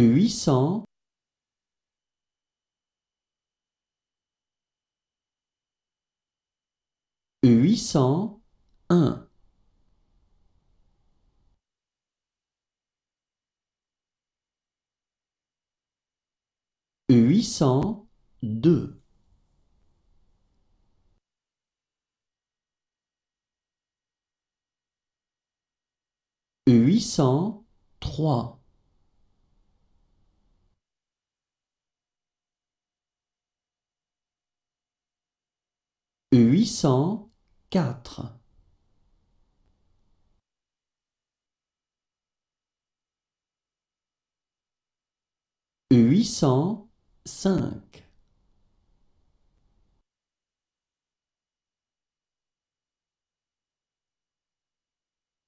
huit cents huit cent un huit cent deux huit cent trois 804 805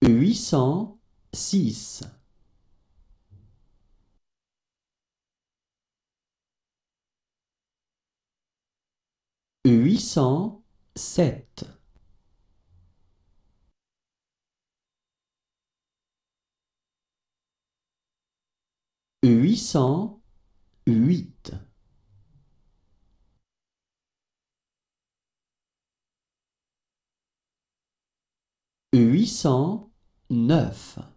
806 807 7 808 809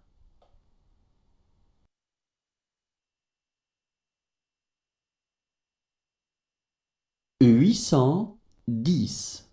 810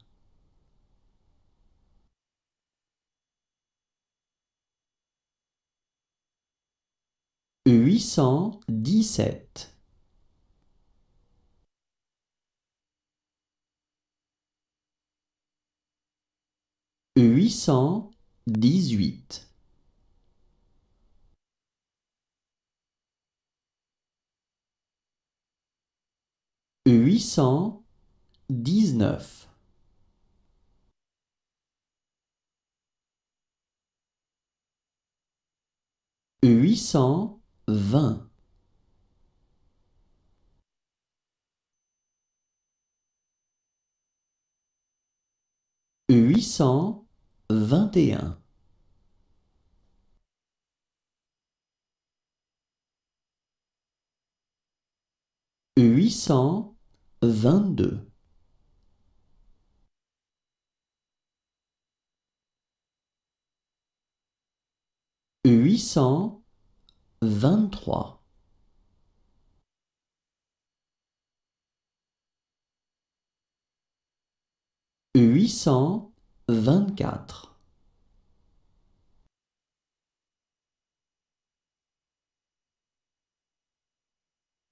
huit cent dix-sept huit cent dix-huit huit cent dix-neuf huit cent vingt huit cent vingt et un huit cent vingt-deux 23 824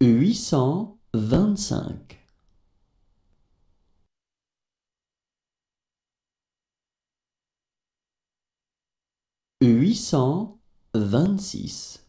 825 826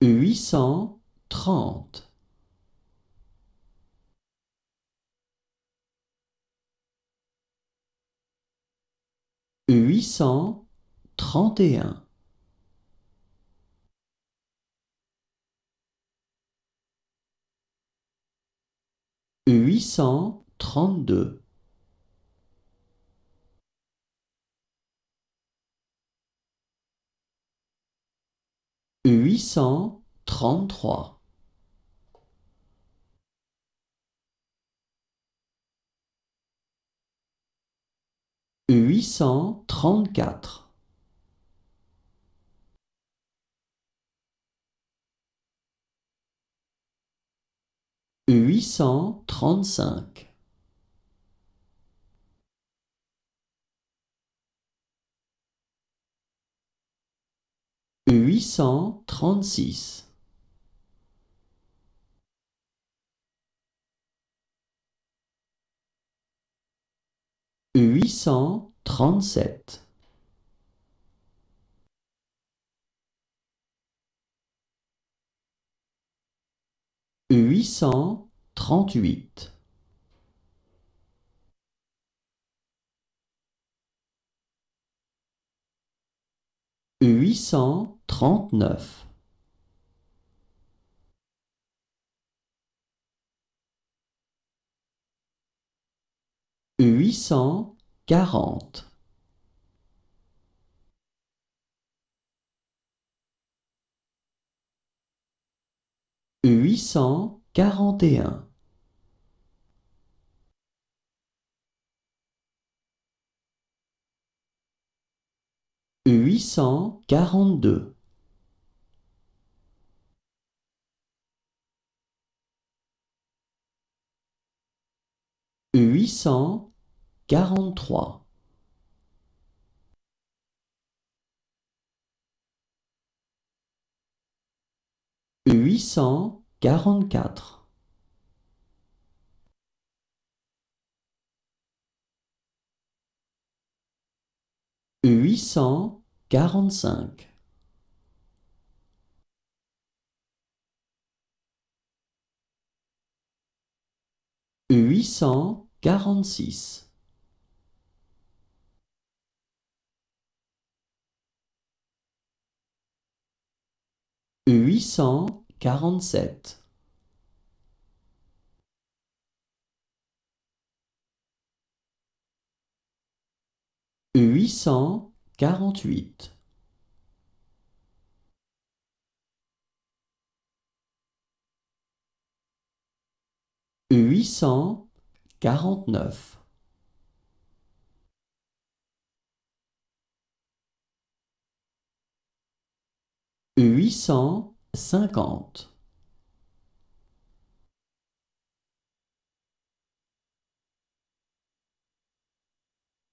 huit cent trente. Huit cent trente et un. Huit cent trente-deux. huit cent trente-trois huit cent trente-quatre huit cent trente-cinq 836 837 838 839 39 840 841 842 843 844 845 845 quarante-six huit cent quarante-sept huit cent quarante-huit huit cent quarante-neuf huit cent cinquante.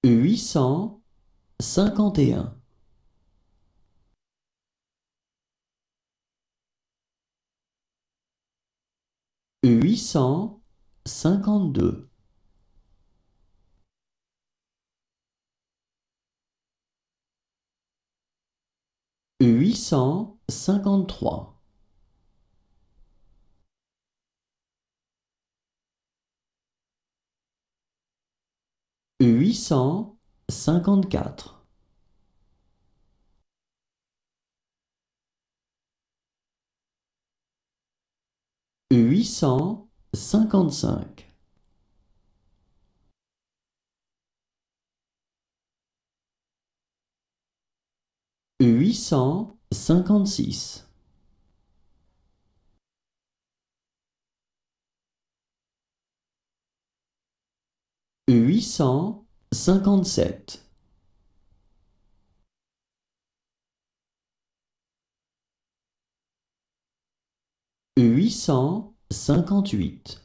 Huit cent cinquante et un. Huit cent cinquante-deux. huit cent cinquante-trois huit cent cinquante-quatre huit cent cinquante-cinq huit cent cinquante-six. Huit cent cinquante-sept. Huit cent cinquante-huit.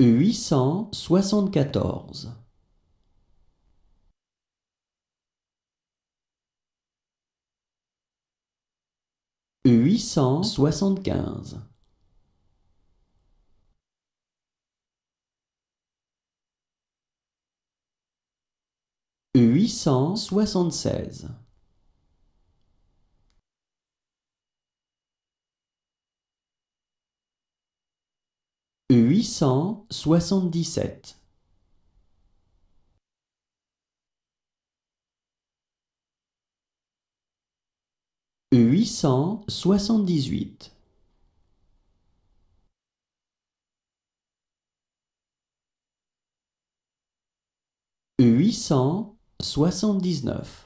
huit cent soixante-quatorze huit cent soixante-quinze huit cent soixante-seize huit cent soixante-dix-sept. Huit cent soixante-dix-huit. Huit cent soixante-dix-neuf.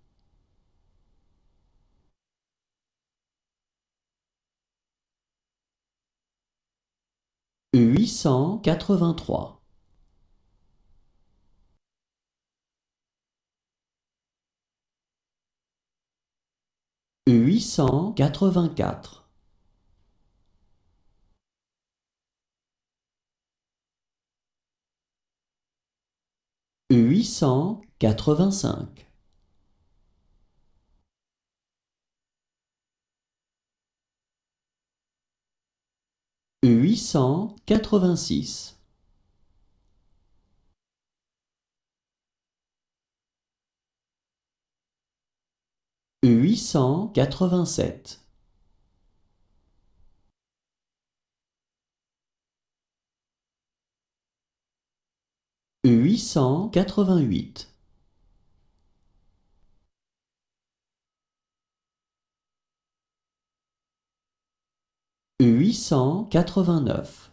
huit cent quatre-vingt-trois. huit cent quatre-vingt-quatre. huit cent quatre-vingt-cinq. huit cent quatre-vingt-six. Huit cent quatre-vingt-sept. Huit cent quatre-vingt-huit. huit cent quatre-vingt-neuf.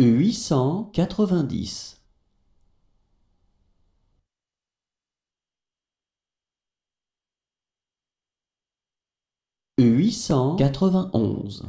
Huit cent quatre-vingt-dix. Huit cent quatre-vingt-onze.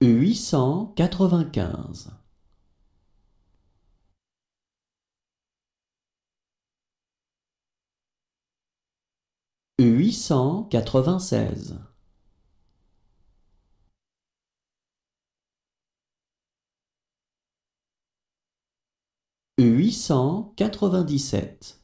huit cent quatre-vingt-quinze Huit cent quatre-vingt-seize. Huit cent quatre-vingt-dix-sept.